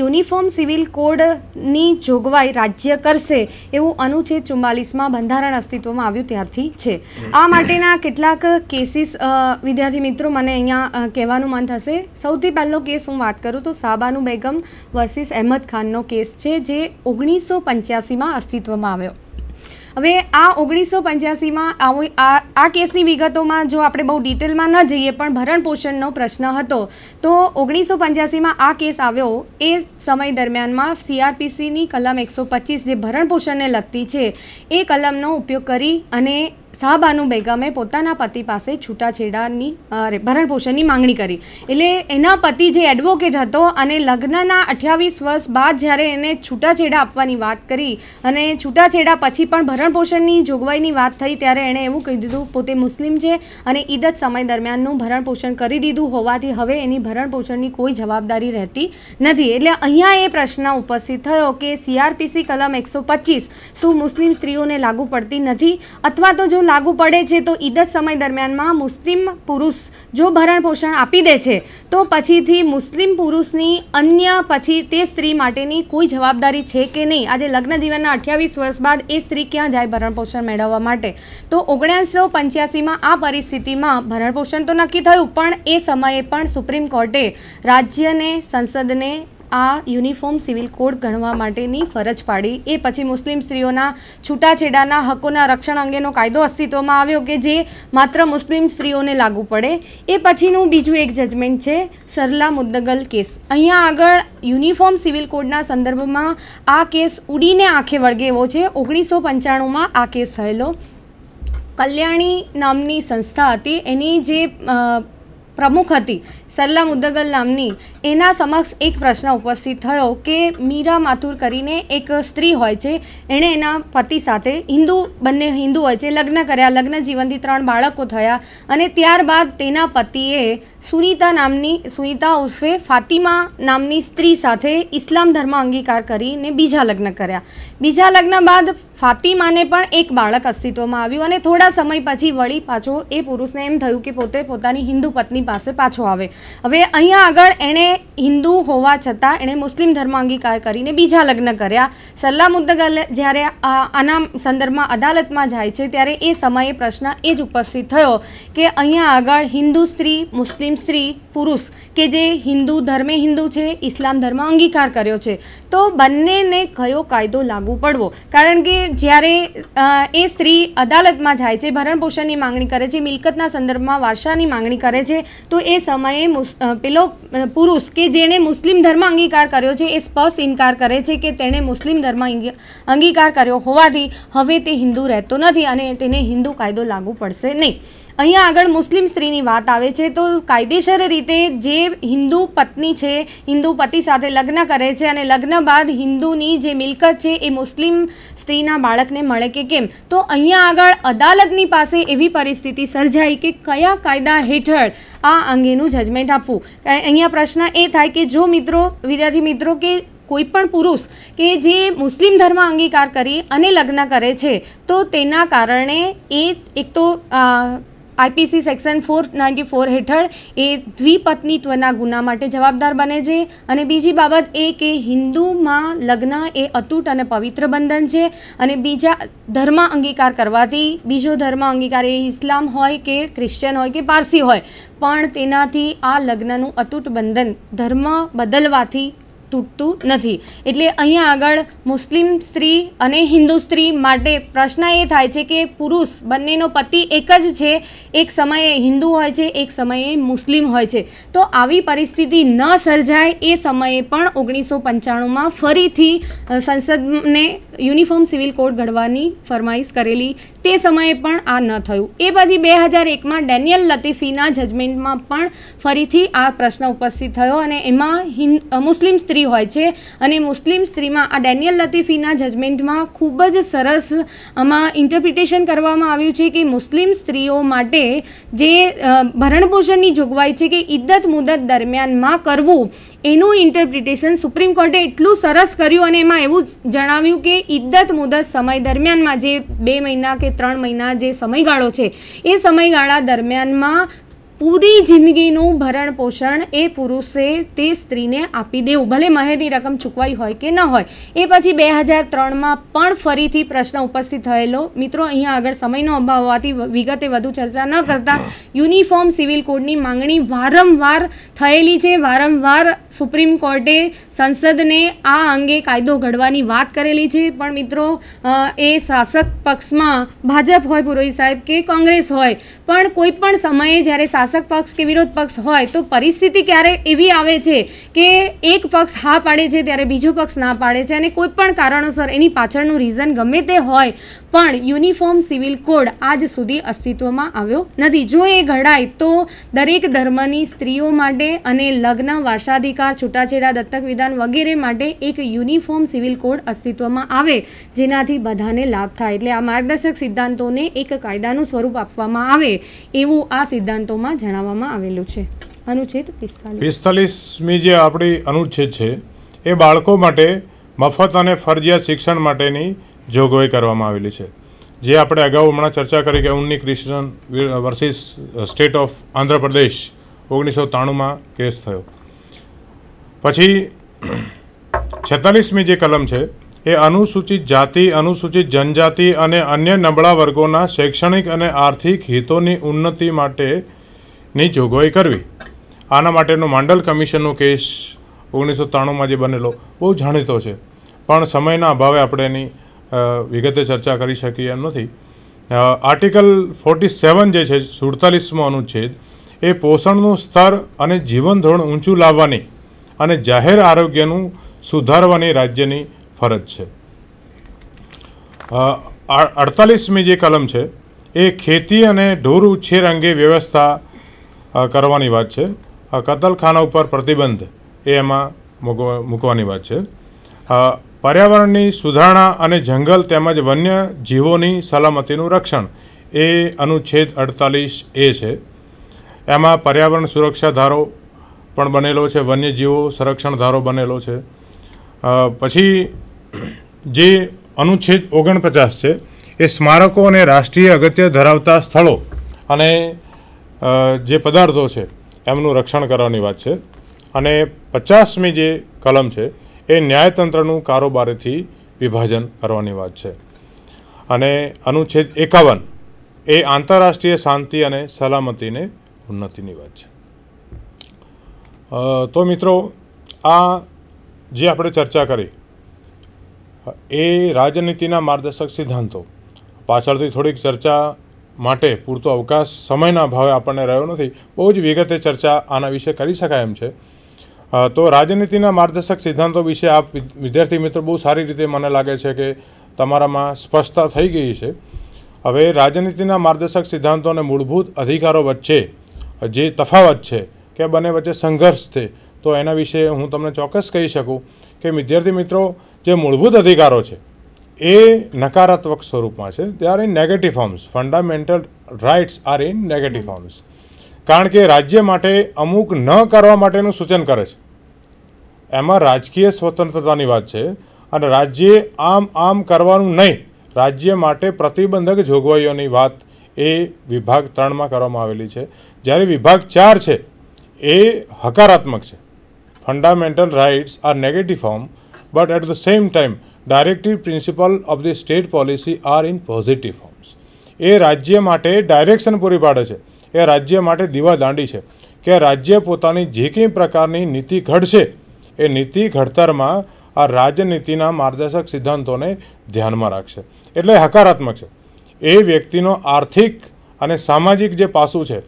uniform civil કોડની જોગવાઈ રાજ્ય કરશે એવું અનુચ્છેદ ચુમ્માલીસમાં બંધારણ અસ્તિત્વમાં આવ્યું ત્યારથી છે આ માટેના કેટલાક કેસીસ વિદ્યાર્થી મિત્રો મને અહીંયા કહેવાનું મન થશે સૌથી પહેલો કેસ હું વાત કરું તો સાબાનુ બેગમ વર્સિસ અહેમદ ખાનનો કેસ છે જે ઓગણીસો પંચ્યાસીમાં અસ્તિત્વમાં આવ્યો હવે આ ઓગણીસો પંચ્યાસીમાં આવો આ કેસની વિગતોમાં જો આપણે બહુ ડિટેલમાં ન જઈએ પણ ભરણપોષણનો પ્રશ્ન હતો તો ઓગણીસો પંચ્યાસીમાં આ કેસ આવ્યો એ સમય દરમિયાનમાં સીઆરપીસીની કલમ એકસો પચીસ જે ભરણપોષણને લગતી છે એ કલમનો ઉપયોગ કરી અને શાહબાનુ બેગમે પોતાના પતિ પાસે છૂટાછેડાની ભરણપોષણની માંગણી કરી એટલે એના પતિ જે એડવોકેટ હતો અને લગ્નના અઠ્યાવીસ વર્ષ બાદ જ્યારે એને છૂટાછેડા આપવાની વાત કરી અને છૂટાછેડા પછી પણ ભરણપોષણની જોગવાઈની વાત થઈ ત્યારે એણે એવું કહી દીધું પોતે મુસ્લિમ છે અને ઈદ જ સમય દરમિયાનનું ભરણપોષણ કરી દીધું હોવાથી હવે એની ભરણપોષણની કોઈ જવાબદારી રહેતી નથી એટલે અહીંયા એ પ્રશ્ન ઉપસ્થિત થયો કે સીઆરપીસી કલમ એકસો શું મુસ્લિમ સ્ત્રીઓને લાગુ પડતી નથી અથવા તો જો લાગુ પડે છે તો ઈદ જ સમય દરમિયાનમાં મુસ્લિમ પુરુષ જો ભરણ પોષણ આપી દે છે તો પછીથી મુસ્લિમ પુરુષની અન્ય પછી તે સ્ત્રી માટેની કોઈ જવાબદારી છે કે નહીં આજે લગ્ન જીવનના અઠ્યાવીસ વર્ષ બાદ એ સ્ત્રી ક્યાં જાય ભરણપોષણ મેળવવા માટે તો ઓગણીસો પંચ્યાસીમાં આ પરિસ્થિતિમાં ભરણપોષણ તો નક્કી થયું પણ એ સમયે પણ સુપ્રીમ કોર્ટે રાજ્યને સંસદને આ યુનિફોર્મ સિવિલ કોડ ગણવા માટેની ફરજ પાડી એ પછી મુસ્લિમ સ્ત્રીઓના છૂટાછેડાના હકોના રક્ષણ અંગેનો કાયદો અસ્તિત્વમાં આવ્યો કે જે માત્ર મુસ્લિમ સ્ત્રીઓને લાગુ પડે એ પછીનું બીજું એક જજમેન્ટ છે સરલા મુદ્દગલ કેસ અહીંયા આગળ યુનિફોર્મ સિવિલ કોડના સંદર્ભમાં આ કેસ ઉડીને આંખે વળગે એવો છે ઓગણીસો પંચાણુંમાં આ કેસ થયેલો કલ્યાણી નામની સંસ્થા હતી એની જે પ્રમુખ હતી સલ્લા મુદ્દગલ નામની એના સમક્ષ એક પ્રશ્ન ઉપસ્થિત થયો કે મીરા માથુર કરીને એક સ્ત્રી હોય છે એણે એના પતિ સાથે હિન્દુ બંને હિન્દુ હોય છે લગ્ન કર્યા લગ્ન જીવનથી ત્રણ બાળકો થયા અને ત્યારબાદ તેના પતિએ સુનીતા નામની સુનીતા ઉર્ફે ફાતિમા નામની સ્ત્રી સાથે ઇસ્લામ ધર્મ અંગીકાર કરીને બીજા લગ્ન કર્યા બીજા લગ્ન બાદ ફાતિમાને પણ એક બાળક અસ્તિત્વમાં આવ્યું અને થોડા સમય પછી વળી પાછો એ પુરુષને એમ થયું કે પોતે પોતાની હિન્દુ પત્ની એની પાસે પાછો આવે હવે અહીંયા આગળ એણે હિન્દુ હોવા છતાં એણે મુસ્લિમ ધર્મ અંગીકાર કરીને બીજા લગ્ન કર્યા સલાહ મુદ્દગલ જ્યારે આના સંદર્ભમાં અદાલતમાં જાય છે ત્યારે એ સમયે પ્રશ્ન એ જ ઉપસ્થિત થયો કે અહીંયા આગળ હિન્દુ સ્ત્રી મુસ્લિમ સ્ત્રી પુરુષ કે જે હિન્દુ ધર્મે હિન્દુ છે ઇસ્લામ ધર્મ અંગીકાર કર્યો છે તો બંનેને કયો કાયદો લાગુ પડવો કારણ કે જ્યારે એ સ્ત્રી અદાલતમાં જાય છે ભરણપોષણની માંગણી કરે છે મિલકતના સંદર્ભમાં વારસાની માંગણી કરે છે તો એ સમયે પેલો પુરુષ કે જેણે મુસ્લિમ ધર્મ અંગીકાર કર્યો છે એ સ્પષ્ટ ઇનકાર કરે છે કે તેણે મુસ્લિમ ધર્મ અંગીકાર કર્યો હોવાથી હવે તે હિન્દુ રહેતો નથી અને તેને હિન્દુ કાયદો લાગુ પડશે નહીં અહીંયા આગળ મુસ્લિમ સ્ત્રીની વાત આવે છે તો કાયદેસર રીતે જે હિન્દુ પત્ની છે હિન્દુ પતિ સાથે લગ્ન કરે છે અને લગ્ન બાદ હિન્દુની જે મિલકત છે એ મુસ્લિમ સ્ત્રીના બાળકને મળે કે કેમ તો અહીંયા આગળ અદાલતની પાસે એવી પરિસ્થિતિ સર્જાઈ કે કયા કાયદા હેઠળ આ અંગેનું જજમેન્ટ આપવું અહીંયા પ્રશ્ન એ થાય કે જો મિત્રો વિદ્યાર્થી મિત્રો કે કોઈપણ પુરુષ કે જે મુસ્લિમ ધર્મ અંગીકાર કરી અને લગ્ન કરે છે તો તેના કારણે એ એક તો IPC section four ninety four હેઠળ એ દ્વિપત્નીત્વના ગુના માટે જવાબદાર બને છે અને બીજી બાબત એ કે હિન્દુમાં લગ્ન એ અતૂટ અને પવિત્ર બંધન છે અને બીજા ધર્મ અંગીકાર કરવાથી બીજો ધર્મ અંગીકાર એ ઇસ્લામ હોય કે ક્રિશ્ચન હોય કે પારસી હોય પણ તેનાથી આ લગ્નનું અતૂટ બંધન ધર્મ બદલવાથી તૂટતું નથી એટલે અહીંયા આગળ મુસ્લિમ સ્ત્રી અને હિન્દુ સ્ત્રી માટે પ્રશ્ન એ થાય છે કે પુરુષ બંનેનો પતિ એક જ છે એક સમયે હિન્દુ હોય છે એક સમયે મુસ્લિમ હોય છે તો આવી પરિસ્થિતિ ન સર્જાય એ સમયે પણ ઓગણીસો પંચાણુંમાં ફરીથી સંસદને યુનિફોર્મ સિવિલ કોડ ઘડવાની ફરમાઈશ કરેલી તે સમયે પણ આ ન થયું એ પછી બે હજાર એકમાં ડેનિયલ લતીફીના જજમેન્ટમાં પણ ફરીથી આ પ્રશ્ન ઉપસ્થિત થયો અને એમાં હિન્દ મુસ્લિમ સ્ત્રી હોય છે અને મુસ્લિમ સ્ત્રીમાં આ ડેનિયલ લતીફીના જજમેન્ટમાં ખૂબ જ સરસ આમાં ઇન્ટરપ્રિટેશન કરવામાં આવ્યું છે કે મુસ્લિમ સ્ત્રીઓ માટે જે ભરણપોષણની જોગવાઈ છે કે ઇદ્દત મુદત દરમિયાનમાં કરવું એનું ઇન્ટરપ્રિટેશન સુપ્રીમ કોર્ટે એટલું સરસ કર્યું અને એમાં એવું જણાવ્યું કે ઈદ્દત મુદત સમય દરમિયાનમાં જે બે મહિના કે ત્રણ મહિના જે સમયગાળો છે એ સમયગાળા દરમિયાનમાં પૂરી જિંદગીનું ભરણ પોષણ એ પુરુષે તે સ્ત્રીને આપી દેવું ભલે મહેરની રકમ ચૂકવાઈ હોય કે ન હોય એ પછી બે હજાર ત્રણમાં પણ ફરીથી પ્રશ્ન ઉપસ્થિત થયેલો મિત્રો અહીંયા આગળ સમયનો અભાવ હોવાથી વિગતે વધુ ચર્ચા ન કરતા યુનિફોર્મ સિવિલ કોડની માંગણી વારંવાર થયેલી છે વારંવાર સુપ્રીમ કોર્ટે સંસદને આ અંગે કાયદો ઘડવાની વાત કરેલી છે પણ મિત્રો એ શાસક પક્ષમાં ભાજપ હોય પુરોહિત સાહેબ કે કોંગ્રેસ હોય પણ કોઈ પણ સમયે જ્યારે શાસક શાસક પક્ષ કે વિરોધ પક્ષ હોય તો પરિસ્થિતિ ક્યારે એવી આવે છે કે એક પક્ષ હા પાડે છે ત્યારે બીજો પક્ષ ના પાડે છે અને કોઈ પણ કારણોસર એની પાછળનું રીઝન ગમે તે હોય પણ યુનિફોર્મ સિવિલ કોડ આજ સુધી અસ્તિત્વમાં આવ્યો નથી જો એ ઘડાય તો દરેક ધર્મની સ્ત્રીઓ માટે અને લગ્ન વારસાધિકાર છૂટાછેડા દત્તક વિધાન વગેરે માટે એક યુનિફોર્મ સિવિલ કોડ અસ્તિત્વમાં આવે જેનાથી બધાને લાભ થાય એટલે આ માર્ગદર્શક સિદ્ધાંતોને એક કાયદાનું સ્વરૂપ આપવામાં આવે એવું આ સિદ્ધાંતોમાં ધારામાં જણાવવામાં આવેલું છે અનુચ્છેદ પિસ્તાલીસમી જે આપણી અનુચ્છેદ છે એ બાળકો માટે મફત અને ફરજિયાત શિક્ષણ માટેની જોગવાઈ કરવામાં આવેલી છે જે આપણે અગાઉ હમણાં ચર્ચા કરી કે Unni Krishnan versus state of Andhra Pradesh ઓગણીસો ત્રાણુંમાં કેસ થયો પછી છેતાલીસમી જે કલમ છે એ અનુસૂચિત જાતિ અનુસૂચિત જનજાતિ અને અન્ય નબળા વર્ગોના શૈક્ષણિક અને આર્થિક હિતોની ઉન્નતિ માટે ની જોગવાઈ કરવી આના માટેનો માંડલ કમિશનનો કેસ ઓગણીસો ત્રાણુંમાં જે બનેલો બહુ જાણીતો છે પણ સમયના અભાવે આપણે એની વિગતે ચર્ચા કરી શકીએ એમ નથી આર્ટિકલ ફોર્ટી સેવન જે છે સુડતાલીસમો અનુચ્છેદ એ પોષણનું સ્તર અને જીવનધોરણ ઊંચું લાવવાની અને જાહેર આરોગ્યનું સુધારવાની રાજ્યની ફરજ છે અડતાલીસમી જે કલમ છે એ ખેતી અને ઢોર ઉછેર અંગે વ્યવસ્થા કરવાની વાત છે કતલખાના ઉપર પ્રતિબંધ એ એમાં મૂકવાની વાત છે પર્યાવરણની સુધારણા અને જંગલ તેમજ વન્ય જીવોની સલામતીનું રક્ષણ એ અનુચ્છેદ અડતાલીસ એ છે એમાં પર્યાવરણ સુરક્ષા ધારો પણ બનેલો છે વન્યજીવો સંરક્ષણ ધારો બનેલો છે પછી જે અનુચ્છેદ ઓગણપચાસ છે એ સ્મારકો અને રાષ્ટ્રીય અગત્ય ધરાવતા સ્થળો અને જે પદાર્થો છે એમનું રક્ષણ કરવાની વાત છે અને પચાસમી જે કલમ છે એ ન્યાયતંત્રનું કારોબારીથી વિભાજન કરવાની વાત છે અને અનુચ્છેદ એકાવન એ આંતરરાષ્ટ્રીય શાંતિ અને સલામતીને ઉન્નતિની વાત છે તો મિત્રો આ જે આપણે ચર્ચા કરી એ રાજનીતિના માર્ગદર્શક સિદ્ધાંતો પાછળથી થોડીક ચર્ચા માટે પૂરતો અવકાશ સમયના ભાવે આપણને રહ્યો નથી બહુ જ વિગતે ચર્ચા આના વિશે કરી શકાય એમ છે તો રાજનીતિના માર્ગદર્શક સિદ્ધાંતો વિશે આપ વિદ્યાર્થી મિત્રો બહુ સારી રીતે મને લાગે છે કે તમારામાં સ્પષ્ટતા થઈ ગઈ છે હવે રાજનીતિના માર્ગદર્શક સિદ્ધાંતો અને મૂળભૂત અધિકારો વચ્ચે જે તફાવત છે કે બંને વચ્ચે સંઘર્ષ છે તો એના વિશે હું તમને ચોક્કસ કહી શકું કે વિદ્યાર્થી મિત્રો જે મૂળભૂત અધિકારો છે એ નકારાત્મક સ્વરૂપમાં છે તે are in negative forms fundamental rights are in negative forms કારણ કે રાજ્ય માટે અમુક ન કરવા માટેનું સૂચન કરે છે એમાં રાજકીય સ્વતંત્રતાની વાત છે અને રાજ્ય આમ આમ કરવાનું નહીં રાજ્ય માટે પ્રતિબંધક જોગવાઈઓની વાત એ વિભાગ ત્રણમાં કરવામાં આવેલી છે જ્યારે વિભાગ ચાર છે એ હકારાત્મક છે fundamental rights are negative form but at the same time directive principle of the state policy are in positive forms એ રાજ્ય માટે ડાયરેક્શન પૂરી પાડે છે એ રાજ્ય માટે દીવા દાંડી છે કે રાજ્ય પોતાની જે કંઈ પ્રકારની નીતિ ઘડશે એ નીતિ ઘડતરમાં આ રાજનીતિના માર્ગદર્શક સિદ્ધાંતોને ધ્યાનમાં રાખશે એટલે હકારાત્મક છે એ વ્યક્તિનો આર્થિક અને સામાજિક જે પાસું છે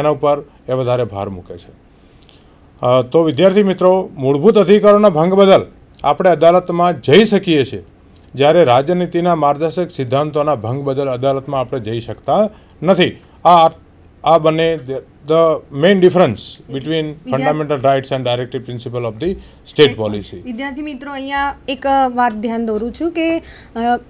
એના ઉપર એ વધારે ભાર મૂકે છે તો વિદ્યાર્થી મિત્રો મૂળભૂત અધિકારોના ભંગ બદલ આપણે અદાલતમાં જઈ શકીએ છીએ જ્યારે રાજનીતિના માર્ગદર્શક સિદ્ધાંતોના ભંગ બદલ અદાલતમાં આપણે જઈ શકતા નથી આ આ બંને the main difference between fundamental rights and directive principle of the state policy વિદ્યાર્થી મિત્રો અહીંયા એક વાત ધ્યાન દોરું છું કે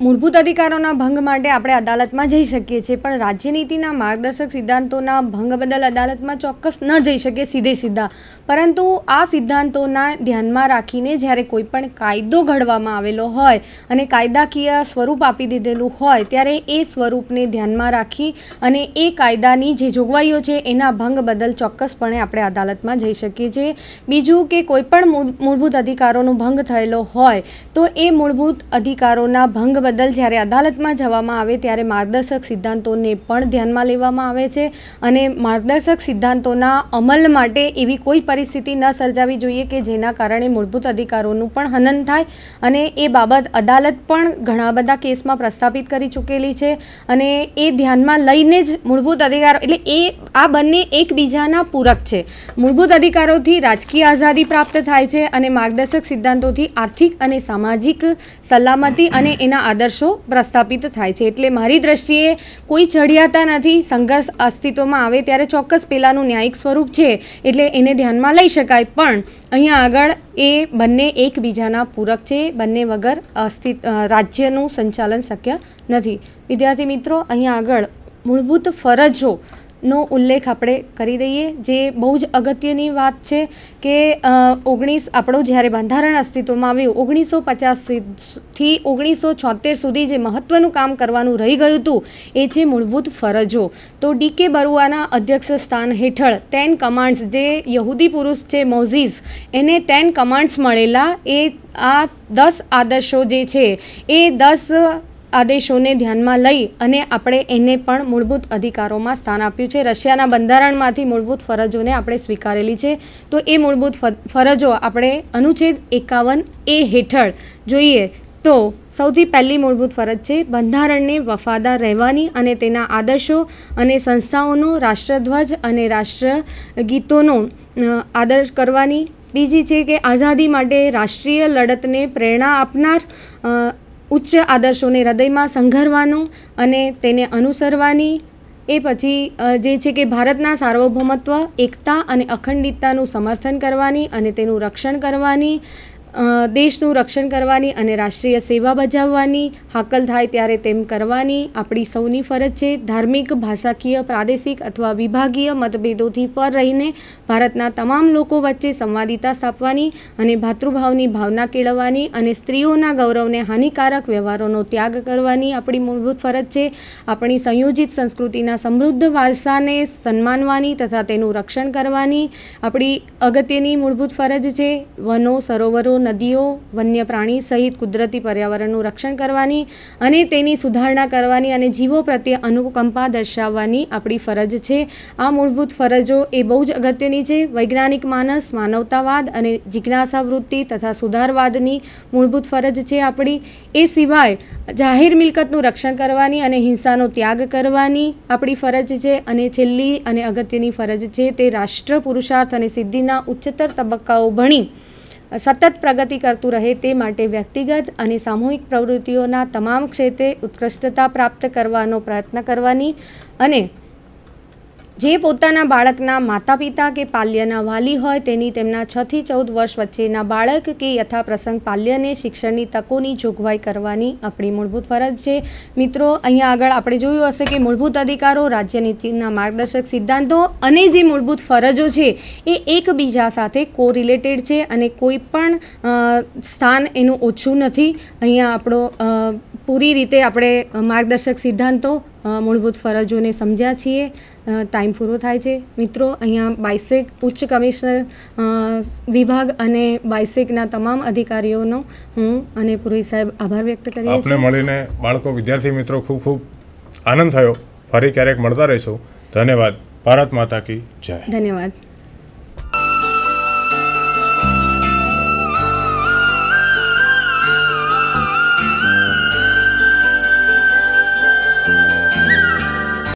મૂળભૂત અધિકારોના ભંગ માટે આપણે અદાલતમાં જઈ શકીએ છીએ પણ રાજ્યનીતિના માર્ગદર્શક સિદ્ધાંતોના ભંગ બદલ અદાલતમાં ચોક્કસ ન જઈ શકીએ સીધે સીધા પરંતુ આ સિદ્ધાંતોના ધ્યાનમાં રાખીને જ્યારે કોઈ પણ કાયદો ઘડવામાં આવેલો હોય અને કાયદાકીય સ્વરૂપ આપી દીધેલું હોય ત્યારે એ સ્વરૂપને ધ્યાનમાં રાખી અને એ કાયદાની જે જોગવાઈઓ છે એના ભંગ બદલ ચોક્કસપણે આપણે અદાલતમાં જઈ શકીએ છીએ બીજું કે કોઈપણ મૂળભૂત અધિકારોનો ભંગ થયેલો હોય તો એ મૂળભૂત અધિકારોના ભંગ બદલ જ્યારે અદાલતમાં જવામાં આવે ત્યારે માર્ગદર્શક સિદ્ધાંતોને પણ ધ્યાનમાં લેવામાં આવે છે અને માર્ગદર્શક સિદ્ધાંતોના અમલ માટે એવી કોઈ પરિસ્થિતિ ન સર્જાવી જોઈએ કે જેના કારણે મૂળભૂત અધિકારોનું પણ હનન થાય અને એ બાબત અદાલત પણ ઘણા બધા કેસમાં પ્રસ્થાપિત કરી ચૂકેલી છે અને એ ધ્યાનમાં લઈને જ મૂળભૂત અધિકારો એટલે એ આ બંને એકબીજાના પૂરક છે મૂળભૂત અધિકારોથી રાજકીય આઝાદી પ્રાપ્ત થાય છે અને માર્ગદર્શક સિદ્ધાંતોથી આર્થિક અને સામાજિક સલામતી અને એના આદર્શો પ્રસ્થાપિત થાય છે એટલે મારી દ્રષ્ટિએ કોઈ ચડિયાતા નથી સંઘર્ષ અસ્તિત્વમાં આવે ત્યારે ચોક્કસ પહેલાંનું ન્યાયિક સ્વરૂપ છે એટલે એને ધ્યાનમાં લઈ શકાય પણ અહીંયા આગળ એ બંને એકબીજાના પૂરક છે બંને વગર અસ્તિત્વ રાજ્યનું સંચાલન શક્ય નથી વિદ્યાર્થી મિત્રો અહીંયા આગળ મૂળભૂત ફરજો નો ઉલ્લેખ આપણે કરી દઈએ જે બહુ જ અગત્યની વાત છે કે ઓગણીસ આપણો જ્યારે બંધારણ અસ્તિત્વમાં આવ્યું ઓગણીસો પચાસથી ઓગણીસો છોતેર સુધી જે મહત્ત્વનું કામ કરવાનું રહી ગયું હતું એ છે મૂળભૂત ફરજો તો ડીકે કે બરુઆના અધ્યક્ષ સ્થાન હેઠળ ટેન કમાન્ડ્સ જે યહૂદી પુરુષ છે મોઝીઝ એને ટેન કમાન્ડ્સ મળેલા એ આ દસ આદર્શો જે છે એ દસ આદેશોને ધ્યાનમાં લઈ અને આપણે એને પણ મૂળભૂત અધિકારોમાં સ્થાન આપ્યું છે રશિયાના બંધારણમાંથી મૂળભૂત ફરજોને આપણે સ્વીકારેલી છે તો એ મૂળભૂત ફરજો આપણે અનુચ્છેદ એકાવન એ હેઠળ જોઈએ તો સૌથી પહેલી મૂળભૂત ફરજ છે બંધારણને વફાદાર રહેવાની અને તેના આદર્શો અને સંસ્થાઓનો રાષ્ટ્રધ્વજ અને રાષ્ટ્રગીતોનો આદર્શ કરવાની બીજી છે કે આઝાદી માટે રાષ્ટ્રીય લડતને પ્રેરણા આપનાર ઉચ્ચ આદર્શોને હૃદયમાં સંઘરવાનું અને તેને અનુસરવાની એ પછી જે છે કે ભારતના સાર્વભૌમત્વ એકતા અને અખંડિતતાનું સમર્થન કરવાની અને તેનું રક્ષણ કરવાની દેશનું રક્ષણ કરવાની અને રાષ્ટ્રીય સેવા બજાવવાની હાકલ થાય ત્યારે તેમ કરવાની આપણી સૌની ફરજ છે ધાર્મિક ભાષાકીય પ્રાદેશિક અથવા વિભાગીય મતભેદોથી પર રહીને ભારતના તમામ લોકો વચ્ચે સંવાદિતા સ્થાપવાની અને ભાતૃભાવની ભાવના કેળવવાની અને સ્ત્રીઓના ગૌરવને હાનિકારક વ્યવહારોનો ત્યાગ કરવાની આપણી મૂળભૂત ફરજ છે આપણી સંયોજિત સંસ્કૃતિના સમૃદ્ધ વારસાને સન્માનવાની તથા તેનું રક્ષણ કરવાની આપણી અગત્યની મૂળભૂત ફરજ છે વનો સરોવરો નદીઓ વન્ય પ્રાણી સહિત કુદરતી પર્યાવરણનું રક્ષણ કરવાની અને તેની સુધારણા કરવાની અને જીવો પ્રત્યે અનુકંપા દર્શાવવાની આપણી ફરજ છે આ મૂળભૂત ફરજો એ બહુ જ અગત્યની છે વૈજ્ઞાનિક માનસ માનવતાવાદ અને જિજ્ઞાસા વૃત્તિ તથા સુધારવાદની મૂળભૂત ફરજ છે આપણી એ સિવાય જાહેર મિલકતનું રક્ષણ કરવાની અને હિંસાનો ત્યાગ કરવાની આપણી ફરજ છે અને છેલ્લી અને અગત્યની ફરજ છે તે રાષ્ટ્ર પુરુષાર્થ અને સિદ્ધિના ઉચ્ચતર તબક્કાઓ ભણી સતત પ્રગતિ કરતું રહે તે માટે વ્યક્તિગત અને સામૂહિક પ્રવૃત્તિઓના તમામ ક્ષેત્રે ઉત્કૃષ્ટતા પ્રાપ્ત કરવાનો પ્રયત્ન કરવાની અને જે પોતાના બાળકના માતા પિતા કે પાલ્યના વાલી હોય તેની તેમના છથી ચૌદ વર્ષ વચ્ચેના બાળક કે યથાપ્રસંગ પાલ્યને શિક્ષણની તકોની જોગવાઈ કરવાની આપણી મૂળભૂત ફરજ છે મિત્રો અહીંયા આગળ આપણે જોયું હશે કે મૂળભૂત અધિકારો રાજ્ય નીતિના માર્ગદર્શક સિદ્ધાંતો અને જે મૂળભૂત ફરજો છે એ એકબીજા સાથે કો રિલેટેડ છે અને કોઈ પણ સ્થાન એનું ઓછું નથી અહીંયા આપણો પૂરી રીતે આપણે માર્ગદર્શક સિદ્ધાંતો મૂળભૂત ફરજોને સમજ્યા છીએ ટાઈમ પૂરો થાય છે મિત્રો અહીંયા બાઇસેક ઉચ્ચ કમિશનર વિભાગ અને બાઇસેકના તમામ અધિકારીઓનો હું અને પુરોહિત સાહેબ આભાર વ્યક્ત કરીએ આપણે મળીને બાળકો વિદ્યાર્થી મિત્રો ખૂબ ખૂબ આનંદ થયો ફરી ક્યારેક મળતા રહીશું ધન્યવાદ ભારત માતા કી જય ધન્યવાદ